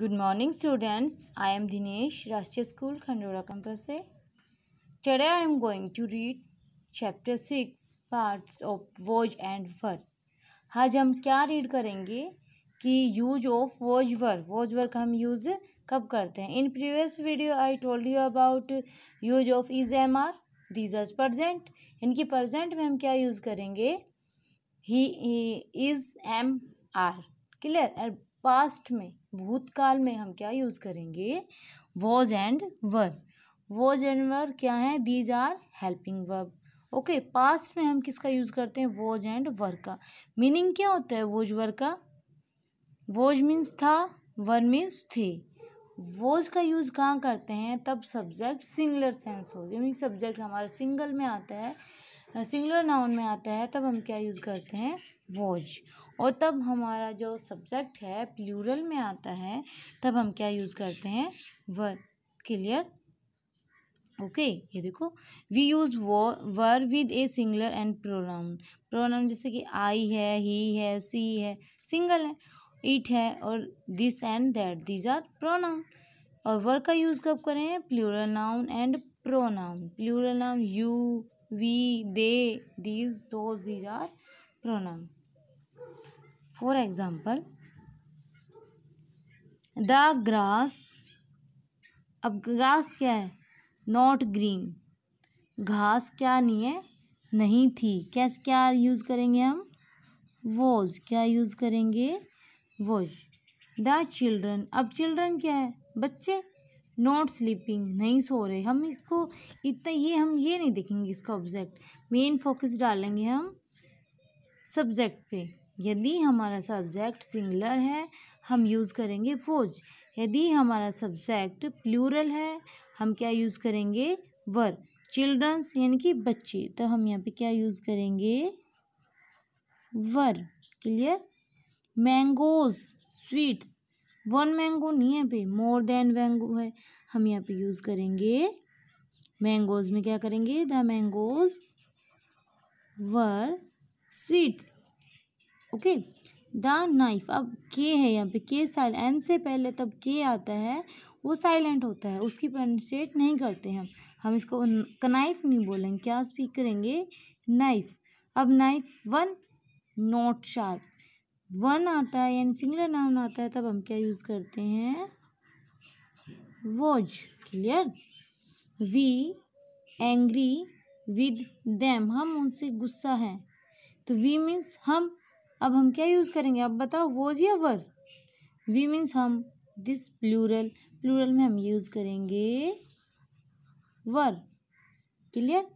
Good morning students I am Dinesh राष्ट्रीय school Khandoda campus से today I am going to read chapter six parts of was and were आज हम क्या read करेंगे कि use of was were was were हम use कब करते हैं in previous video I told you about use of is am are these are present इनकी प्रजेंट में हम क्या यूज़ करेंगे ही is am are clear past में भूतकाल में हम क्या यूज़ करेंगे was and were was and were क्या है these are helping verb okay past में हम किसका यूज़ करते हैं वॉज एंड वर का मीनिंग क्या होता है वोज वर का वोज मीन्स था वर मीन्स थे वोज का यूज़ कहाँ करते हैं तब सब्जेक्ट सिंगलर सेंस हो मीन सब्जेक्ट हमारा सिंगल में आता है सिंगुलर नाउन में आता है तब हम क्या यूज़ करते हैं वॉज और तब हमारा जो सब्जेक्ट है प्लूरल में आता है तब हम क्या यूज़ करते हैं वर क्लियर ओके okay, ये देखो वी यूज़ वो were with a singular and pronoun pronoun जैसे कि आई है ही है सी है सिंगल है इट है और this and that these are pronoun और वर का यूज़ कब करें plural noun and pronoun plural noun you we they these those these are pronoun for example the grass अब grass क्या है not green घास क्या नहीं है नहीं थी कैसे क्या यूज़ करेंगे हम वोज क्या यूज़ करेंगे वोज द चिल्ड्रन अब चिल्ड्रन क्या है बच्चे नॉट स्लीपिंग नहीं सो रहे हम इसको इतना ये हम ये नहीं देखेंगे इसका ऑब्जेक्ट मेन फोकस डालेंगे हम सब्जेक्ट पे यदि हमारा सब्जेक्ट सिंगलर है हम यूज़ करेंगे फोज यदि हमारा सब्जेक्ट प्लूरल है हम क्या यूज़ करेंगे वर चिल्ड्रंस यानी कि बच्चे तो हम यहाँ पे क्या यूज़ करेंगे were clear mangoes sweets one mango नहीं है यहाँ पे मोर देन मैंगो है हम यहाँ पे यूज़ करेंगे मैंगोज में क्या करेंगे the mangoes were sweets okay the knife अब के है यहाँ पे के साइल एन से पहले तब के आता है वो साइलेंट होता है उसकी प्रोनाउंसिएट नहीं करते हम हम इसको नाइफ नहीं बोलेंगे क्या स्पीक करेंगे नाइफ अब knife one not sharp one आता है यानी सिंगुलर नाउन आता है तब हम क्या यूज़ करते हैं was clear we angry with them हम उनसे गुस्सा हैं तो वी मीन्स हम अब हम क्या यूज़ करेंगे आप बताओ वॉज या वर वी मीन्स हम दिस प्लूरल प्लूरल में हम यूज़ करेंगे वर क्लियर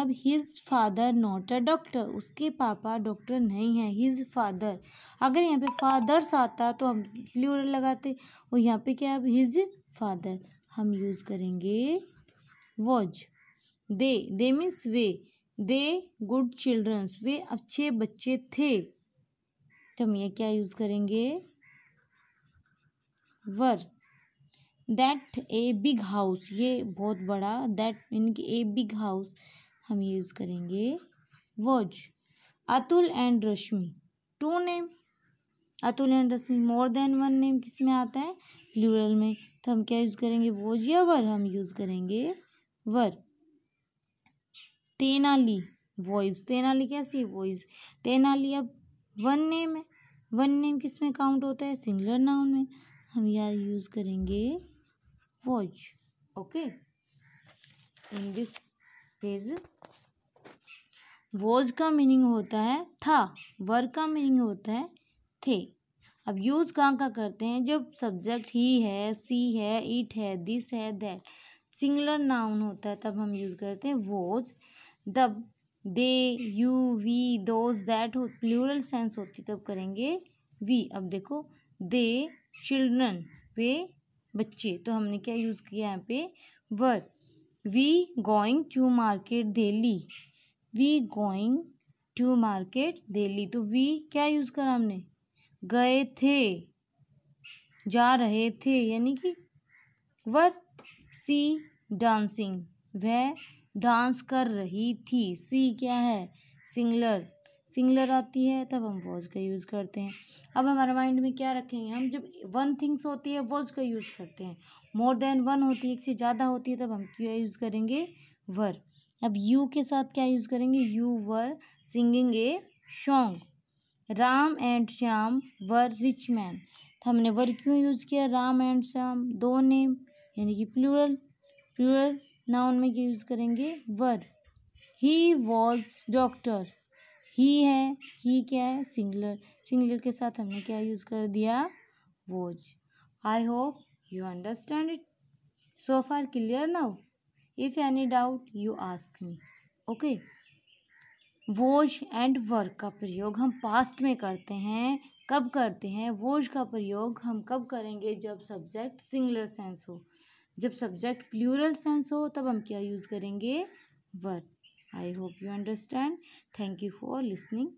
अब his father not a doctor उसके पापा डॉक्टर नहीं है हिज फादर अगर यहाँ पे फादर्स आता तो हम प्लूरल लगाते और यहाँ पे क्या अब हिज फादर हम यूज़ करेंगे वॉज दे दे मीन्स वे दे गुड चिल्ड्रंस वे अच्छे बच्चे थे तो हम ये क्या यूज़ करेंगे were that a big house ये बहुत बड़ा दैट इनकी ए बिग हाउस हम यूज़ करेंगे was Atul and Rashmi two name Atul and Rashmi more than one name किस में आता है प्लूरल में तो हम क्या यूज़ करेंगे वज या वर हम यूज़ करेंगे वर तेनाली वॉइस तेनाली कैसी वॉइस तेनाली अब वन नेम है वन नेम किस में काउंट होता है सिंगुलर नाउन में हम यार यूज़ करेंगे was okay in this page was का मीनिंग होता है था वर का मीनिंग होता है थे अब यूज़ कहाँ का करते हैं जब सब्जेक्ट ही है सी है इट है दिस है दैट सिंगुलर नाउन होता है तब हम यूज़ करते हैं वॉज दब they you we those that हो प्लूरल सेंस होती तब करेंगे वी अब देखो दे चिल्ड्रन वे बच्चे तो हमने क्या यूज़ किया यहाँ पे were we going to market daily we going to market daily तो we क्या यूज़ करा हमने गए थे जा रहे थे यानी कि वर सी डांसिंग वह डांस कर रही थी सी क्या है सिंगलर सिंगलर आती है तब हम वॉज का यूज़ करते हैं अब हमारे माइंड में क्या रखेंगे हम जब वन थिंग्स होती है वॉज का यूज़ करते हैं मोर देन वन होती है एक से ज़्यादा होती है तब हम क्या यूज़ करेंगे वर अब यू के साथ क्या यूज़ करेंगे you were singing a song Ram and Shyam were rich man तो हमने वर क्यों यूज़ किया राम एंड श्याम दो नेम यानी कि प्लूरल प्लूरल नाउन में क्या यूज़ करेंगे वर ही वॉज डॉक्टर ही है ही क्या है सिंगुलर सिंगुलर के साथ हमने क्या यूज़ कर दिया was I hope you understand it so far clear now if any doubt you ask me okay was and were का प्रयोग हम पास्ट में करते हैं कब करते हैं वोज का प्रयोग हम कब करेंगे जब सब्जेक्ट सिंगुलर सेंस हो जब सब्जेक्ट प्लूरल सेंस हो तब हम क्या यूज़ करेंगे were I hope you understand. Thank you for listening.